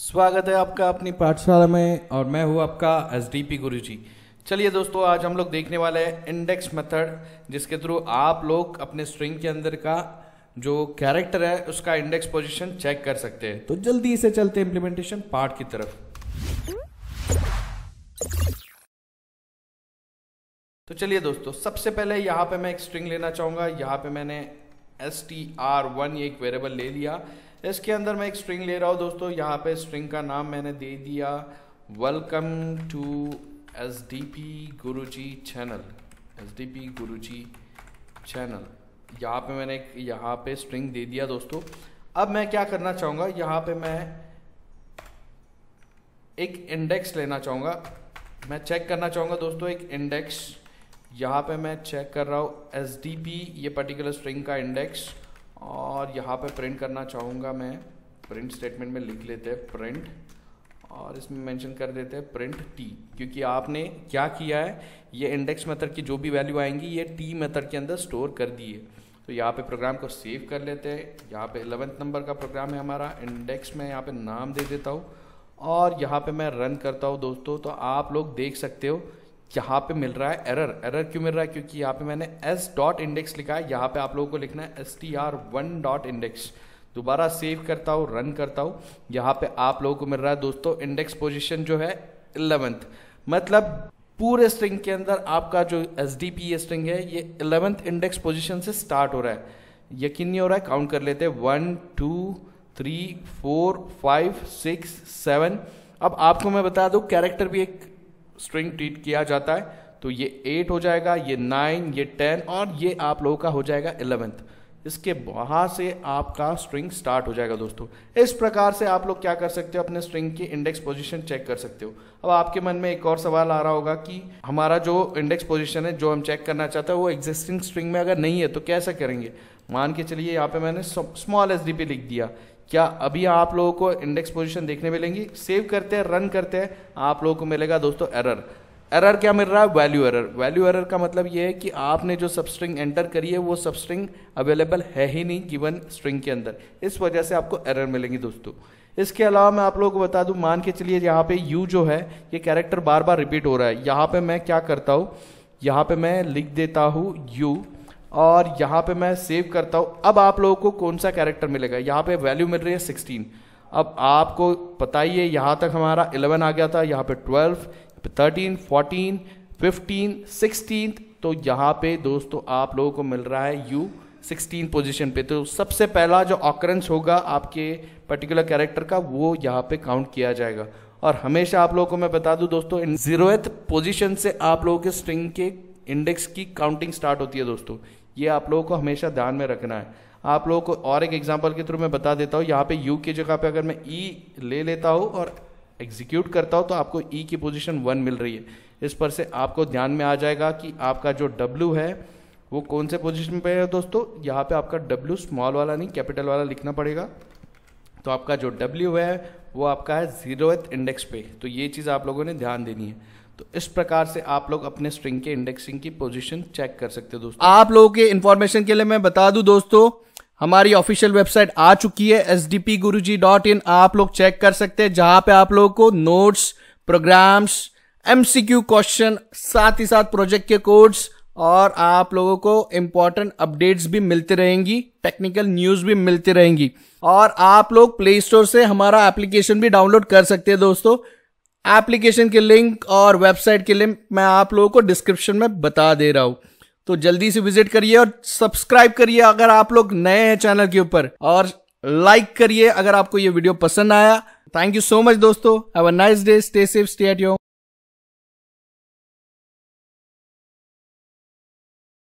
स्वागत है आपका अपनी पाठशाला में और मैं हूँ आपका एस डी पी गुरु जी चलिए दोस्तों आज हम लोग देखने वाले हैं इंडेक्स मेथड जिसके थ्रू आप लोग अपने स्ट्रिंग के अंदर का जो कैरेक्टर है उसका इंडेक्स पोजीशन चेक कर सकते हैं तो जल्दी से चलते इम्प्लीमेंटेशन पार्ट की तरफ तो चलिए दोस्तों सबसे पहले यहाँ पे मैं एक स्ट्रिंग लेना चाहूँगा यहाँ पे मैंने एस टी आर वन एक वेरिएबल ले लिया इसके अंदर मैं एक स्ट्रिंग ले रहा हूँ दोस्तों यहाँ पे स्ट्रिंग का नाम मैंने दे दिया welcome to S D P Guru ji channel S D P Guru ji channel यहाँ पे मैंने यहाँ पे स्ट्रिंग दे दिया दोस्तों अब मैं क्या करना चाहूँगा यहाँ पे मैं एक इंडेक्स लेना चाहूँगा मैं चेक करना चाहूँगा दोस्तों एक इंडेक्स यहाँ पे मैं चेक कर रहा हूँ एस ये पर्टिकुलर स्ट्रिंग का इंडेक्स और यहाँ पे प्रिंट करना चाहूँगा मैं प्रिंट स्टेटमेंट में लिख लेते हैं प्रिंट और इसमें मेंशन कर देते हैं प्रिंट टी क्योंकि आपने क्या किया है ये इंडेक्स मेथड की जो भी वैल्यू आएंगी ये टी मेथड के अंदर स्टोर कर दी है तो यहाँ पे प्रोग्राम को सेव कर लेते हैं यहाँ पे एलेवेंथ नंबर का प्रोग्राम है हमारा इंडेक्स में यहाँ पे नाम दे देता हूँ और यहाँ पे मैं रन करता हूँ दोस्तों तो आप लोग देख सकते हो यहाँ पे मिल रहा है एरर एरर क्यों मिल रहा है क्योंकि यहाँ पे मैंने एस डॉट इंडेक्स लिखा है यहाँ पे आप लोगों को लिखना है S T R one dot index दोबारा सेव करता हूँ रन करता हूँ यहाँ पे आप लोगों को मिल रहा है दोस्तों इंडेक्स पोजिशन जो है इलेवेंथ मतलब पूरे स्ट्रिंग के अंदर आपका जो एस डी पी स्ट्रिंग है ये इलेवेंथ इंडेक्स पोजिशन से स्टार्ट हो रहा है यकीन नहीं हो रहा है काउंट कर लेते हैं one two three four five six seven अब आपको मैं बता दू कैरेक्टर भी एक स्ट्रिंग ट्रीट किया जाता है तो ये एट हो जाएगा ये नाइन ये टेन और ये आप लोगों का हो जाएगा इलेवेंथ इसके वहाँ से आपका स्ट्रिंग स्टार्ट हो जाएगा दोस्तों इस प्रकार से आप लोग क्या कर सकते हो अपने स्ट्रिंग की इंडेक्स पोजीशन चेक कर सकते हो अब आपके मन में एक और सवाल आ रहा होगा कि हमारा जो इंडेक्स पोजीशन है जो हम चेक करना चाहते हैं वो एग्जिस्टिंग स्ट्रिंग में अगर नहीं है तो कैसे करेंगे मान के चलिए यहाँ पे मैंने स्मॉल एस लिख दिया क्या अभी आप लोगों को इंडेक्स पोजीशन देखने मिलेंगी सेव करते हैं रन करते हैं आप लोगों को मिलेगा दोस्तों एरर एरर क्या मिल रहा है वैल्यू एरर वैल्यू एरर का मतलब ये है कि आपने जो सब स्ट्रिंग एंटर करी है वो सब स्ट्रिंग अवेलेबल है ही नहीं गिवन स्ट्रिंग के अंदर इस वजह से आपको एरर मिलेंगी दोस्तों इसके अलावा मैं आप लोगों को बता दूं मान के चलिए यहाँ पे यू जो है ये कैरेक्टर बार बार रिपीट हो रहा है यहाँ पे मैं क्या करता हूँ यहाँ पे मैं लिख देता हूँ यू और यहाँ पे मैं सेव करता हूँ अब आप लोगों को कौन सा कैरेक्टर मिलेगा यहाँ पे वैल्यू मिल रही है सिक्सटीन अब आपको पता ही है यहाँ तक हमारा इलेवन आ गया था यहाँ पे twelve thirteen fourteen fifteen sixteen तो यहाँ पे दोस्तों आप लोगों को मिल रहा है यू सिक्सटीन पोजीशन पे तो सबसे पहला जो ऑकरेंस होगा आपके पर्टिकुलर कैरेक्टर का वो यहाँ पे काउंट किया जाएगा और हमेशा आप लोगों को मैं बता दूं दोस्तों इन जीरो पोजीशन से आप लोगों के स्ट्रिंग के इंडेक्स की काउंटिंग स्टार्ट होती है दोस्तों ये आप लोगों को हमेशा ध्यान में रखना है आप लोगों को और एक एग्जाम्पल के थ्रू मैं बता देता हूँ यहाँ पे यू की जगह पे अगर मैं ई e ले लेता हूँ और एग्जीक्यूट करता हूँ तो आपको ई e की पोजीशन वन मिल रही है इस पर से आपको ध्यान में आ जाएगा कि आपका जो डब्ल्यू है वो कौन से पोजीशन पे है दोस्तों यहाँ पे आपका डब्ल्यू स्मॉल वाला नहीं कैपिटल वाला लिखना पड़ेगा तो आपका जो डब्ल्यू है वो आपका है जीरो इंडेक्स पे तो ये चीज़ आप लोगों ने ध्यान देनी है तो इस प्रकार से आप लोग अपने स्ट्रिंग के इंडेक्सिंग की पोजीशन चेक कर सकते हो दोस्तों आप लोगों के इंफॉर्मेशन के लिए मैं बता दूं दोस्तों हमारी ऑफिशियल वेबसाइट आ चुकी है एस आप लोग चेक कर सकते हैं जहां पे आप लोगों को नोट्स प्रोग्राम्स एमसीक्यू क्वेश्चन साथ ही साथ प्रोजेक्ट के कोड्स और आप लोगों को इम्पॉर्टेंट अपडेट्स भी मिलती रहेंगी टेक्निकल न्यूज भी मिलती रहेंगी और आप लोग प्ले स्टोर से हमारा एप्लीकेशन भी डाउनलोड कर सकते हैं दोस्तों एप्लीकेशन के लिंक और वेबसाइट के लिंक मैं आप लोगों को डिस्क्रिप्शन में बता दे रहा हूँ तो जल्दी से विजिट करिए और सब्सक्राइब करिए अगर आप लोग नए हैं चैनल के ऊपर और लाइक करिए अगर आपको ये वीडियो पसंद आया थैंक यू सो मच दोस्तों have a nice day stay safe stay at your